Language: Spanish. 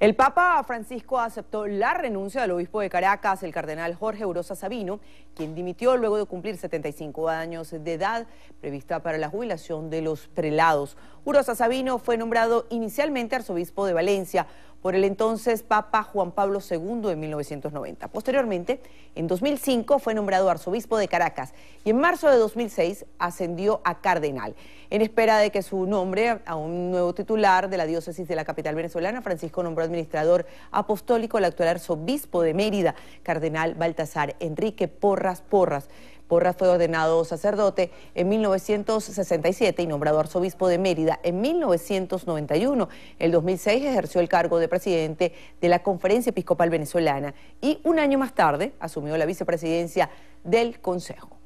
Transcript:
El Papa Francisco aceptó la renuncia del obispo de Caracas, el cardenal Jorge Urosa Sabino, quien dimitió luego de cumplir 75 años de edad prevista para la jubilación de los prelados. Urosa Sabino fue nombrado inicialmente arzobispo de Valencia por el entonces Papa Juan Pablo II en 1990. Posteriormente, en 2005 fue nombrado arzobispo de Caracas y en marzo de 2006 ascendió a cardenal, en espera de que su nombre a un nuevo titular de la diócesis de la capital venezolana, Francisco nombró administrador apostólico al actual arzobispo de Mérida, cardenal Baltasar Enrique Porras Porras. Borra fue ordenado sacerdote en 1967 y nombrado arzobispo de Mérida en 1991. El 2006 ejerció el cargo de presidente de la Conferencia Episcopal Venezolana y un año más tarde asumió la vicepresidencia del Consejo.